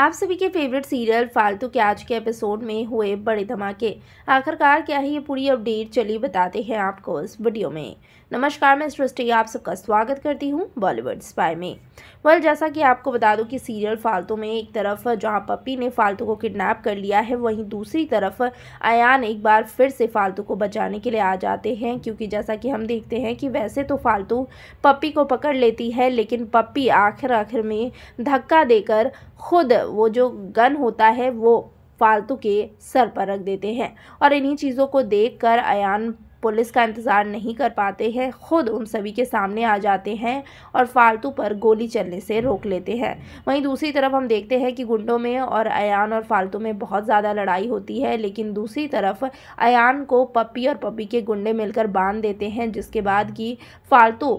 आप सभी के फेवरेट सीरियल फालतू के आज के एपिसोड में हुए बड़े धमाके आखिरकार क्या है ये पूरी अपडेट चलिए बताते हैं आपको इस वीडियो में नमस्कार मैं सृष्टि आप सबका स्वागत करती हूँ बॉलीवुड स्पाई में वल जैसा कि आपको बता दूं कि सीरियल फालतू में एक तरफ जहाँ पप्पी ने फालतू को किडनैप कर लिया है वहीं दूसरी तरफ अयान एक बार फिर से फालतू को बचाने के लिए आ जाते हैं क्योंकि जैसा कि हम देखते हैं कि वैसे तो फालतू पप्पी को पकड़ लेती है लेकिन पप्पी आखिर आखिर में धक्का देकर खुद वो जो गन होता है वो फालतू के सर पर रख देते हैं और इन्हीं चीज़ों को देखकर अयान पुलिस का इंतज़ार नहीं कर पाते हैं ख़ुद उन सभी के सामने आ जाते हैं और फालतू पर गोली चलने से रोक लेते हैं वहीं दूसरी तरफ हम देखते हैं कि गुंडों में और अयान और फालतू में बहुत ज़्यादा लड़ाई होती है लेकिन दूसरी तरफ अयान को पप्पी और पप्पी के गुंडे मिलकर बांध देते हैं जिसके बाद कि फालतू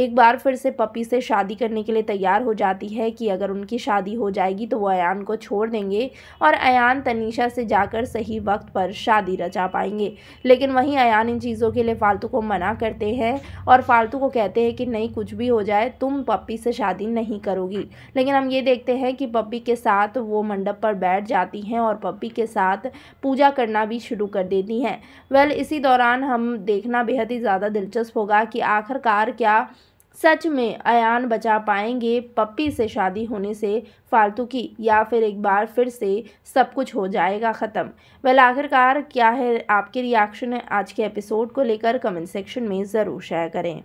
एक बार फिर से पपी से शादी करने के लिए तैयार हो जाती है कि अगर उनकी शादी हो जाएगी तो वो अयान को छोड़ देंगे और अयान तनीषा से जाकर सही वक्त पर शादी रचा पाएंगे लेकिन वहीं अयान इन चीज़ों के लिए फालतू को मना करते हैं और फालतू को कहते हैं कि नहीं कुछ भी हो जाए तुम पप्पी से शादी नहीं करोगी लेकिन हम ये देखते हैं कि पप्पी के साथ वो मंडप पर बैठ जाती हैं और पप्पी के साथ पूजा करना भी शुरू कर देती हैं वेल इसी दौरान हम देखना बेहद ही ज़्यादा दिलचस्प होगा कि आखिरकार क्या सच में अयान बचा पाएंगे पप्पी से शादी होने से फालतू की या फिर एक बार फिर से सब कुछ हो जाएगा ख़त्म वेल आखिरकार क्या है आपके रिएक्शन है आज के एपिसोड को लेकर कमेंट सेक्शन में ज़रूर शेयर करें